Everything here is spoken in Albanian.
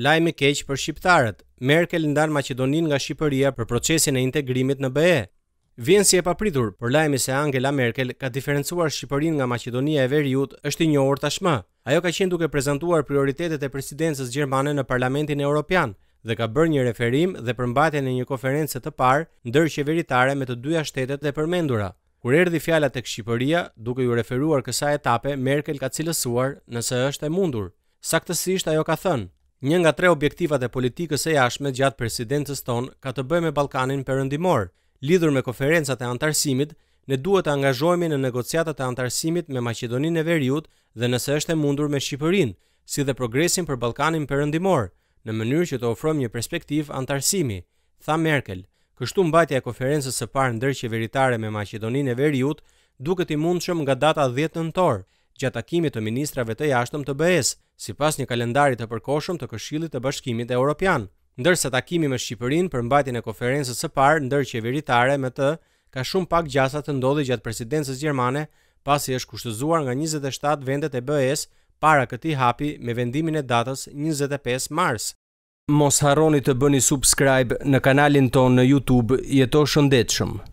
Lajmi keq për shqiptarët. Merkel ndan Maqedoninë nga Shqipëria për procesin e integrimit në BE. Vjen si e papritur, por lajmi se Angela Merkel ka diferencuar Shqipërinë nga Maqedonia e Veriut është i njohur tashmë. Ajo ka qenë duke prezantuar prioritetet e presidencës gjermane në Parlamentin Evropian dhe ka bërë një referim dhe përmbajtjen e një konference të parë ndërqeveritare me të dyja shtetet e përmendura. Kur erdhi fjala tek Shqipëria, duke ju referuar kësaj etape, Merkel ka cilësuar nëse është e mundur. Saktësisht ajo ka thënë: Një nga tre objektivat e politikës e jashme gjatë presidentës tonë ka të bëjë me Ballkanin Perëndimor. Lidhur me konferencat e antarësimit, ne duhet të angazhohemi në negociatat e antarësimit me Maqedoninë e Veriut dhe nëse është e mundur me Shqipërinë, si dhe progresin për Ballkanin Perëndimor, në mënyrë që të ofrojmë një perspektiv antarësimi, tha Merkel. Kështu mbajtja e konferencës së parë ndërqeveritare me Maqedoninë e Veriut duket i mundshëm nga data 10 torë, gjatë takimit të ministrave të jashtëm të BE-s, si pas një kalendarit të përkoshëm të këshillit të bashkimit e Europian, ndërse takimi me Shqipërin për mbajtjen e konferences së parë ndër qeveritare me të ka shumë pak gjasa të ndodhi gjatë presidencës gjermane, pasi është kushtëzuar nga 27 vendet e BE-s para këtij hapi me vendimin e datës 25 mars. Mos harroni të bëni subscribe në kanalin ton në YouTube Jeto Shëndetshëm.